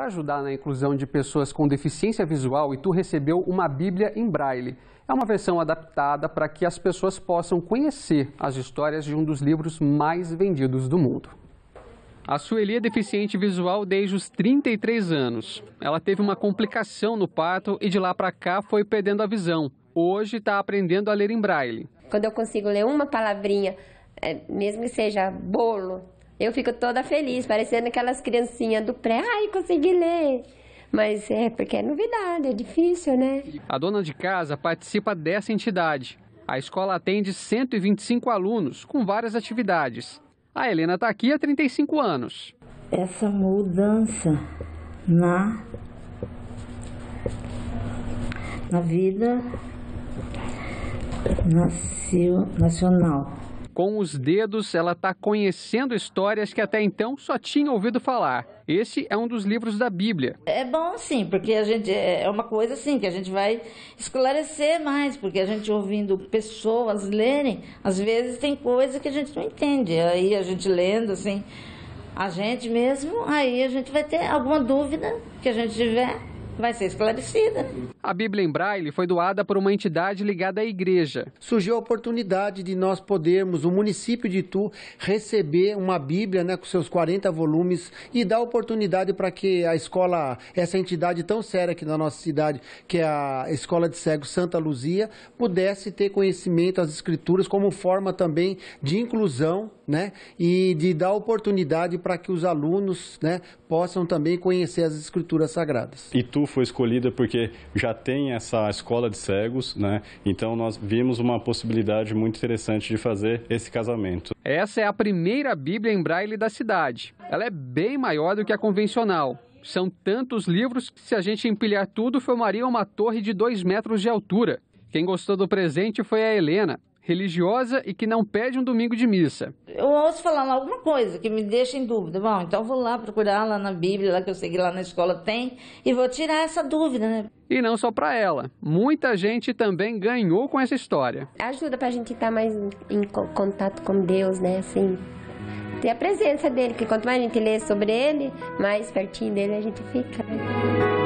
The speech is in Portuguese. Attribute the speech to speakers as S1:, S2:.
S1: para ajudar na inclusão de pessoas com deficiência visual, Itu recebeu uma Bíblia em Braille. É uma versão adaptada para que as pessoas possam conhecer as histórias de um dos livros mais vendidos do mundo. A Sueli é deficiente visual desde os 33 anos. Ela teve uma complicação no parto e de lá para cá foi perdendo a visão. Hoje está aprendendo a ler em braille.
S2: Quando eu consigo ler uma palavrinha, é, mesmo que seja bolo, eu fico toda feliz, parecendo aquelas criancinhas do pré. Ai, consegui ler! Mas é porque é novidade, é difícil, né?
S1: A dona de casa participa dessa entidade. A escola atende 125 alunos com várias atividades. A Helena está aqui há 35 anos.
S3: Essa mudança na, na vida nacional
S1: com os dedos, ela está conhecendo histórias que até então só tinha ouvido falar. Esse é um dos livros da Bíblia.
S3: É bom sim, porque a gente é, é uma coisa assim que a gente vai esclarecer mais, porque a gente ouvindo pessoas lerem, às vezes tem coisa que a gente não entende. Aí a gente lendo assim, a gente mesmo, aí a gente vai ter alguma dúvida que a gente tiver vai ser esclarecida.
S1: A Bíblia em Braille foi doada por uma entidade ligada à igreja.
S4: Surgiu a oportunidade de nós podermos, o município de Itu, receber uma Bíblia né, com seus 40 volumes e dar oportunidade para que a escola, essa entidade tão séria aqui na nossa cidade, que é a Escola de Cegos Santa Luzia, pudesse ter conhecimento às escrituras como forma também de inclusão né, e de dar oportunidade para que os alunos né, possam também conhecer as escrituras sagradas.
S1: Itu foi escolhida porque já tem essa escola de cegos, né? Então nós vimos uma possibilidade muito interessante de fazer esse casamento. Essa é a primeira Bíblia em braille da cidade. Ela é bem maior do que a convencional. São tantos livros que, se a gente empilhar tudo, formaria uma torre de dois metros de altura. Quem gostou do presente foi a Helena religiosa e que não pede um domingo de missa.
S3: Eu ouço falar alguma coisa que me deixa em dúvida. Bom, então vou lá procurar lá na Bíblia, lá que eu segui lá na escola tem, e vou tirar essa dúvida, né?
S1: E não só para ela. Muita gente também ganhou com essa história.
S2: Ajuda para a gente estar tá mais em contato com Deus, né? Assim, ter a presença dele, porque quanto mais a gente lê sobre ele, mais pertinho dele a gente fica. Né?